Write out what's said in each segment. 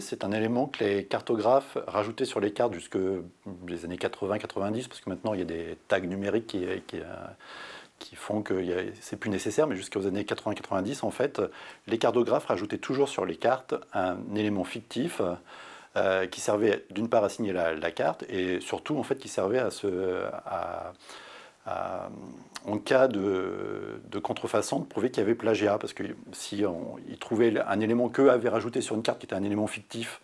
c'est un élément que les cartographes rajoutaient sur les cartes jusque les années 80-90, parce que maintenant il y a des tags numériques qui, euh, font que c'est plus nécessaire, mais jusqu'aux années 80-90, en fait, les cartographes rajoutaient toujours sur les cartes un élément fictif euh, qui servait d'une part à signer la, carte et surtout en fait qui servait à se euh, en cas de, contrefaçon, de prouver qu'il y avait plagiat. Parce que si trouvaient un élément qu'eux avaient rajouté sur une carte qui était un élément fictif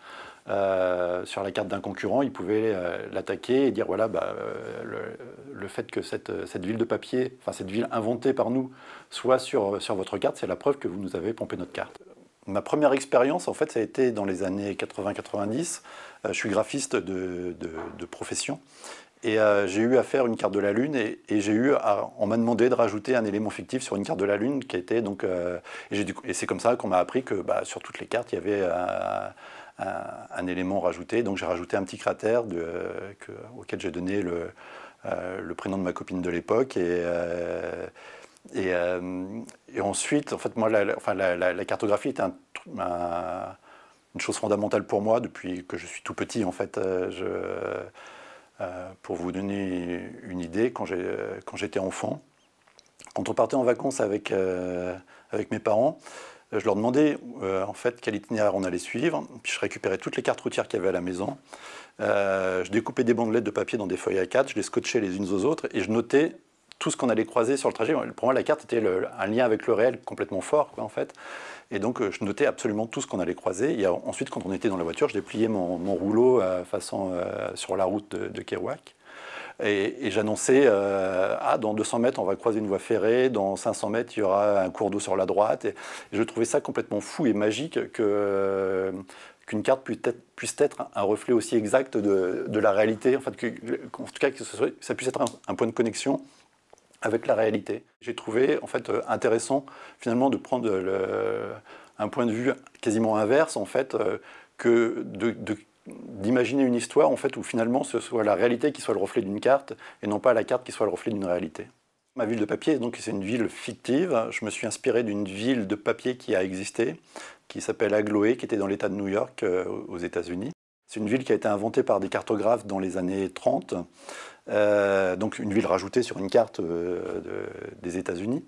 euh, sur la carte d'un concurrent, ils pouvaient euh, l'attaquer et dire voilà, bah, le, fait que cette, ville de papier, enfin cette ville inventée par nous, soit sur, sur votre carte, c'est la preuve que vous nous avez pompé notre carte. Ma première expérience, en fait, ça a été dans les années 80-90. je suis graphiste de, de profession et euh, j'ai eu à faire une carte de la Lune et, j'ai eu on m'a demandé de rajouter un élément fictif sur une carte de la Lune qui était donc. Euh, et, c'est comme ça qu'on m'a appris que bah, sur toutes les cartes, il y avait euh, un, élément rajouté. Donc j'ai rajouté un petit cratère auquel j'ai donné le, prénom de ma copine de l'époque. Et, et, ensuite, en fait, moi, la, la, cartographie est une chose fondamentale pour moi depuis que je suis tout petit, en fait. Euh, pour vous donner une idée, euh, quand j'étais enfant, quand on partait en vacances avec, euh, mes parents, je leur demandais en fait quel itinéraire on allait suivre. je récupérais toutes les cartes routières qu'il y avait à la maison. je découpais des bandelettes de papier dans des feuilles à 4 je les scotchais les unes aux autres et je notais tout ce qu'on allait croiser sur le trajet. Pour moi, la carte était un lien avec le réel complètement fort, en fait. Et donc, euh, je notais absolument tout ce qu'on allait croiser. Et ensuite, quand on était dans la voiture, je dépliais mon, rouleau euh, façon euh, sur la route de, Kerouac. Et, j'annonçais, ah, dans 200 mètres, on va croiser une voie ferrée, dans 500 mètres, il y aura un cours d'eau sur la droite. Et, je trouvais ça complètement fou et magique que qu'une carte puisse être, un reflet aussi exact de, la réalité, en, fait, tout cas que ça puisse être un, point de connexion avec la réalité. J'ai trouvé en fait euh, intéressant finalement de prendre le, un point de vue quasiment inverse en fait euh, que de, d'imaginer une histoire en fait où finalement ce soit la réalité qui soit le reflet d'une carte et non pas la carte qui soit le reflet d'une réalité. Ma ville de papier, donc c'est une ville fictive. Je me suis inspiré d'une ville de papier qui a existé, qui s'appelle Agloé, qui était dans l'État de New York euh, aux États-Unis. C'est une ville qui a été inventée par des cartographes dans les années 30 euh, donc une ville rajoutée sur une carte euh, des États-Unis.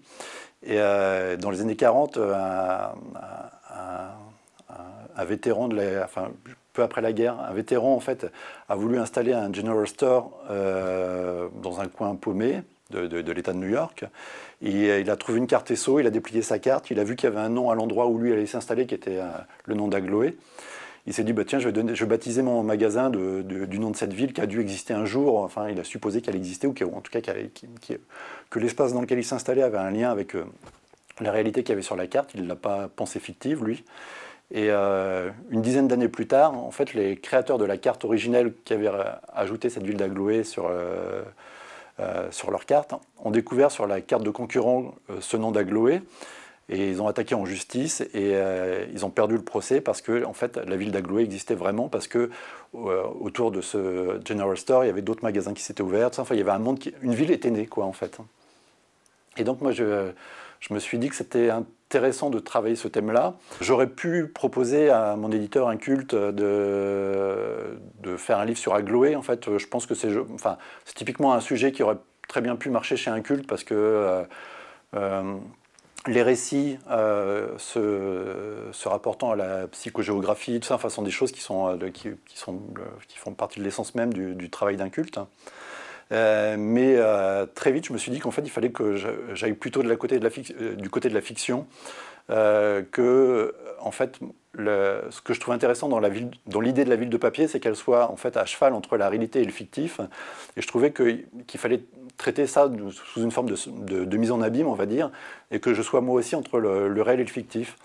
Et euh, dans les années 40, un, vétéran de enfin, peu après la guerre, un vétéran en fait a voulu installer un general store dans un coin paumé de, l'État de New York. il a trouvé une carte SO, il a déplié sa carte, il a vu qu'il y avait un nom à l'endroit où lui allait s'installer qui était le nom d'Agloé. Il s'est dit, bah, tiens, je vais, je baptiser mon magasin du nom de cette ville qui a dû exister un jour. Enfin, il a supposé qu'elle existait, ou, en tout cas que l'espace dans lequel il s'installait avait un lien avec euh, la réalité qu'il y avait sur la carte. Il ne l'a pas pensé fictive, lui. Et euh, une dizaine d'années plus tard, en fait, les créateurs de la carte originelle qui avaient euh, ajouté cette ville d'Agloé sur, sur leur carte ont découvert sur la carte de concurrent ce nom d'Agloé. Et ils ont attaqué en justice et euh, ils ont perdu le procès parce que, en fait, la ville d'Agloé existait vraiment parce que euh, autour de ce General Store, il y avait d'autres magasins qui s'étaient ouverts. Enfin, il y avait un monde Une ville était née, quoi, en fait. Et donc, moi, je, je me suis dit que c'était intéressant de travailler ce thème-là. J'aurais pu proposer à mon éditeur un de, de faire un livre sur Agloé. En fait, je pense que c'est... Enfin, typiquement un sujet qui aurait très bien pu marcher chez un culte parce que... Euh, les récits euh, se, rapportant à la psychogéographie, tout ça, enfin, sont des choses qui, sont, euh, qui, sont, euh, qui font partie de l'essence même du, travail d'un culte. mais très vite, je me suis dit qu'en fait, il fallait que j'aille plutôt de côté de la du côté de la fiction que, en fait, ce que je trouve intéressant dans l'idée dans de la ville de papier, c'est qu'elle soit en fait à cheval entre la réalité et le fictif. Et je trouvais qu'il fallait traiter ça sous une forme de, mise en abîme, on va dire, et que je sois moi aussi entre le, réel et le fictif.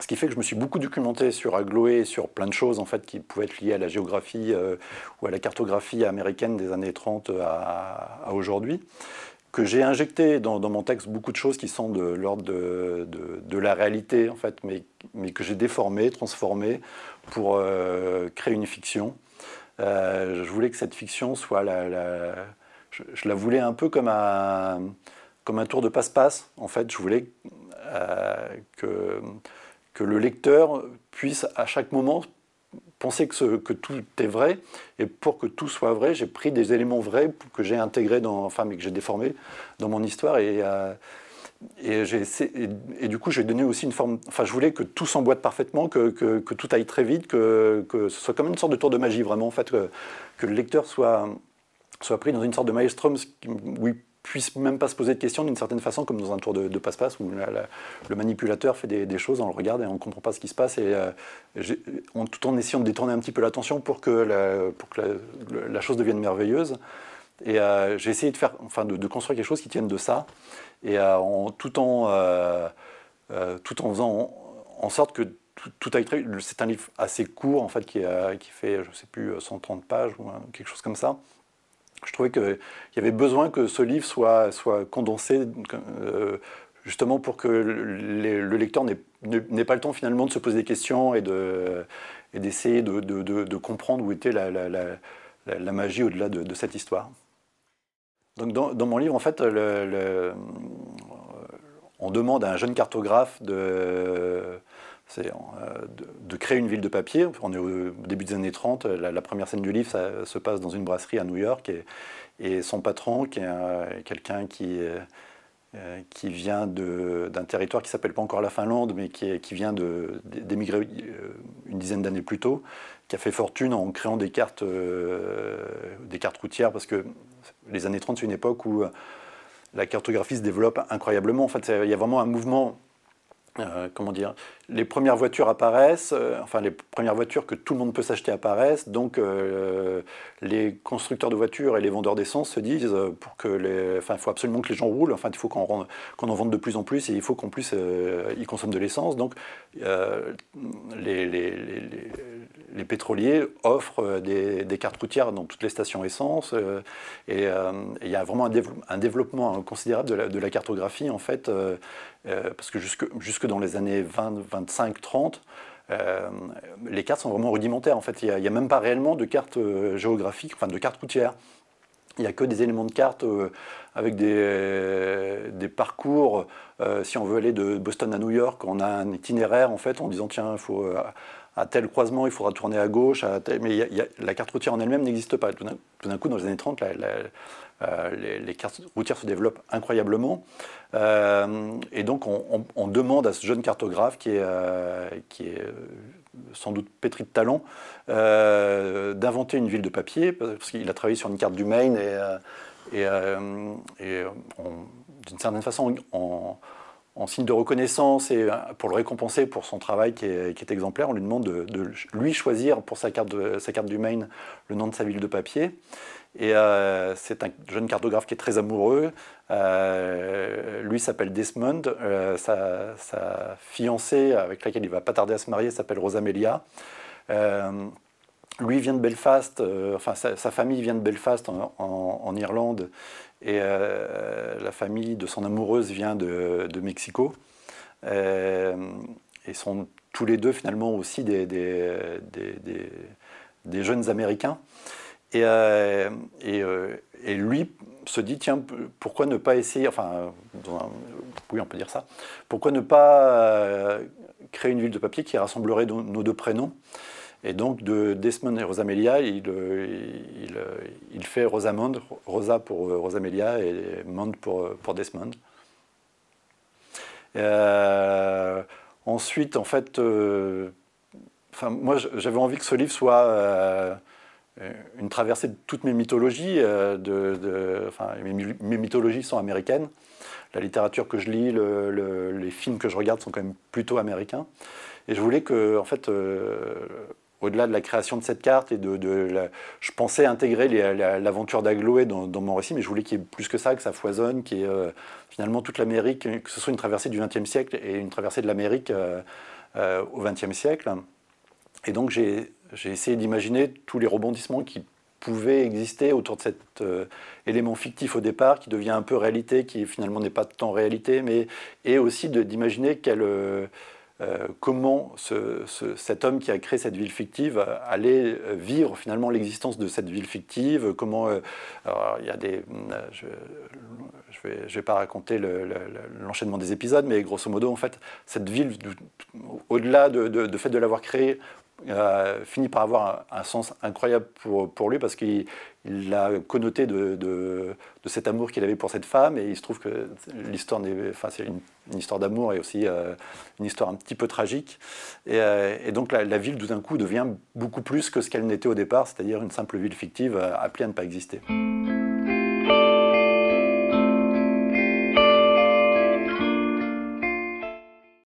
Ce qui fait que je me suis beaucoup documenté sur Agloé, sur plein de choses en fait qui pouvaient être liées à la géographie euh, ou à la cartographie américaine des années 30 à, à aujourd'hui que j'ai injecté dans, mon texte beaucoup de choses qui sont de l'ordre de, de, la réalité, en fait, mais, mais que j'ai déformé, transformé pour euh, créer une fiction. Euh, je voulais que cette fiction soit la. je, la voulais un peu comme un, comme un tour de passe-passe, en fait. Je voulais euh, que, que le lecteur puisse à chaque moment penser que, que, tout est vrai. Et pour que tout soit vrai, j'ai pris des éléments vrais que j'ai intégrés, dans, enfin, mais que j'ai déformés dans mon histoire. Euh, et, et, du coup, j'ai donné aussi une forme. Enfin, je voulais que tout s'emboîte parfaitement, que, que, tout aille très vite, que, que, ce soit comme une sorte de tour de magie, vraiment, en fait, que, le lecteur soit, soit pris dans une sorte de maelstrom où puisse même pas se poser de questions d'une certaine façon, comme dans un tour de passe-passe où le manipulateur fait des, choses, on le regarde et on ne comprend pas ce qui se passe, et euh, tout en essayant de détourner un petit peu l'attention pour que, la, pour que la, chose devienne merveilleuse. Et euh, j'ai essayé de, faire, enfin, de, construire quelque chose qui tienne de ça, et euh, en, tout, en, tout en faisant en, sorte que tout, tout C'est un livre assez court, en fait, qui, qui fait, je sais plus, 130 pages ou quelque chose comme ça je trouvais qu'il y avait besoin que ce livre soit, soit condensé, euh, justement pour que le, lecteur n'ait pas le temps finalement de se poser des questions et d'essayer de, et de, de, de, comprendre où était la, la, la, magie au-delà de, cette histoire. Donc dans, mon livre, en fait, on demande à un jeune cartographe de c'est euh, de, créer une ville de papier. On est au début des années 30. La, première scène du livre ça, se passe dans une brasserie à New York. Et, son patron, qui est quelqu'un qui, euh, qui vient d'un territoire qui s'appelle pas encore la Finlande, mais qui, qui vient d'émigrer euh, une dizaine d'années plus tôt, qui a fait fortune en créant des cartes, des cartes routières, parce que les années 30, c'est une époque où la cartographie se développe incroyablement. En fait, il y a vraiment un mouvement euh, comment dire, les premières voitures apparaissent, euh, enfin les premières voitures que tout le monde peut s'acheter apparaissent, donc euh, les constructeurs de voitures et les vendeurs d'essence se disent pour que les, enfin il faut absolument que les gens roulent, enfin il faut qu'on en vende de plus en plus et il faut qu'en plus ils consomment de l'essence, donc les, les, pétroliers offrent des, cartes routières dans toutes les stations essence et il y a vraiment un, développement, un développement considérable de la, de la, cartographie en fait parce que jusque, jusque dans les années 20, 25, 30, les cartes sont vraiment rudimentaires. En fait, il n'y a, a, même pas réellement de cartes euh, géographiques, enfin de cartes routières. Il n'y a que des éléments de cartes euh, avec des, euh, parcours. Euh, si on veut aller de Boston à New York, on a un itinéraire en fait en disant tiens, il faut euh, à tel croisement, il faudra tourner à gauche, mais la carte routière en elle-même n'existe pas. Tout d'un coup, dans les années 30, les, cartes routières se développent incroyablement. et donc, on, demande à ce jeune cartographe, qui est, qui est sans doute pétri de talent, d'inventer une ville de papier, parce qu'il a travaillé sur une carte du Maine et et, euh, euh, d'une certaine façon, en, signe de reconnaissance et euh, pour le récompenser pour son travail qui est, exemplaire, on lui demande de, lui choisir pour sa carte, de, sa carte du Maine le nom de sa ville de papier. Et c'est un jeune cartographe qui est très amoureux. lui s'appelle Desmond. sa, sa, fiancée, avec laquelle il va pas tarder à se marier, s'appelle Rosamelia lui vient de Belfast, euh, enfin sa, famille vient de Belfast en, Irlande et euh, la famille de son amoureuse vient de, Mexico. Euh, et sont tous les deux finalement aussi des, des, jeunes Américains. Euh, et, lui se dit, tiens, pourquoi ne pas essayer, enfin, oui, on peut dire ça, pourquoi ne pas créer une ville de papier qui rassemblerait nos deux prénoms et donc, de Desmond et Rosamelia, il, euh, il, euh, il fait Rosamond, Rosa pour euh, Rosamelia et Monde pour, pour Desmond. ensuite, en fait, moi, j'avais envie que ce livre soit une traversée de toutes mes mythologies. De, mes, mythologies sont américaines. La littérature que je lis, les films que je regarde sont quand même plutôt américains. Et je voulais que, en fait, au-delà de la création de cette carte et de, je pensais intégrer l'aventure d'Agloé dans, mon récit, mais je voulais qu'il y ait plus que ça, que ça foisonne, qu'il euh, finalement toute l'Amérique, que ce soit une traversée du XXe siècle et une traversée de l'Amérique euh, euh, au XXe siècle. Et donc j'ai essayé d'imaginer tous les rebondissements qui pouvaient exister autour de cet élément fictif au départ, qui devient un peu réalité, qui finalement n'est pas tant réalité, mais et aussi d'imaginer quelle euh, comment cet homme qui a créé cette ville fictive allait euh, vivre finalement l'existence de cette ville fictive, comment... Euh, il y a des... je, ne vais, pas raconter l'enchaînement des épisodes, mais grosso modo, en fait, cette ville, au-delà de, fait de l'avoir créée, euh, finit par avoir un, sens incroyable pour, lui parce qu'il l'a connoté de, cet amour qu'il avait pour cette femme. Et il se trouve que l'histoire, enfin, c'est une, histoire d'amour et aussi euh, une histoire un petit peu tragique. Et, euh, donc la, ville, tout d'un coup, devient beaucoup plus que ce qu'elle n'était au départ, c'est-à-dire une simple ville fictive appelée à ne pas exister.